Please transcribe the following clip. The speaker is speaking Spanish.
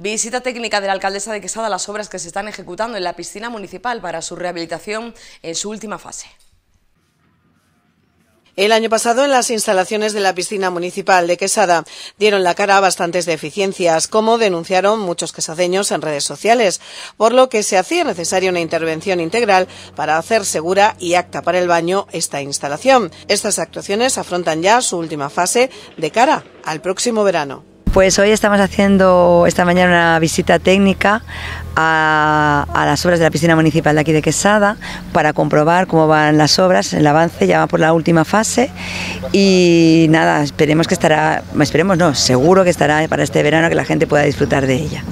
Visita técnica de la alcaldesa de Quesada las obras que se están ejecutando en la piscina municipal para su rehabilitación en su última fase. El año pasado, en las instalaciones de la piscina municipal de Quesada, dieron la cara a bastantes deficiencias, como denunciaron muchos quesadeños en redes sociales, por lo que se hacía necesaria una intervención integral para hacer segura y acta para el baño esta instalación. Estas actuaciones afrontan ya su última fase de cara al próximo verano. Pues hoy estamos haciendo esta mañana una visita técnica a, las obras de la piscina municipal de aquí de Quesada para comprobar cómo van las obras, el avance ya va por la última fase y nada, esperemos que estará, esperemos no, seguro que estará para este verano que la gente pueda disfrutar de ella.